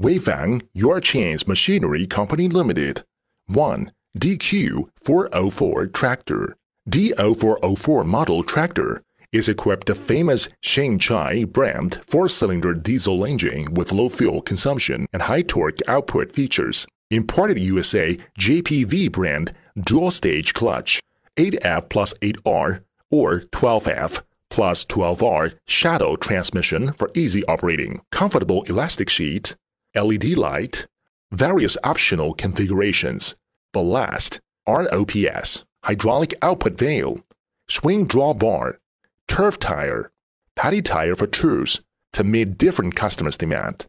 Weifang Your Machinery Company Limited. 1. DQ404 Tractor. d 404 model tractor is equipped the famous Shengchai brand four-cylinder diesel engine with low fuel consumption and high torque output features. Imported USA JPV brand dual-stage clutch 8F plus 8R or 12F plus 12R shadow transmission for easy operating, comfortable elastic sheet, LED light, various optional configurations, ballast, ROPS, hydraulic output veil, swing drawbar, turf tire, paddy tire for truce to meet different customers' demand.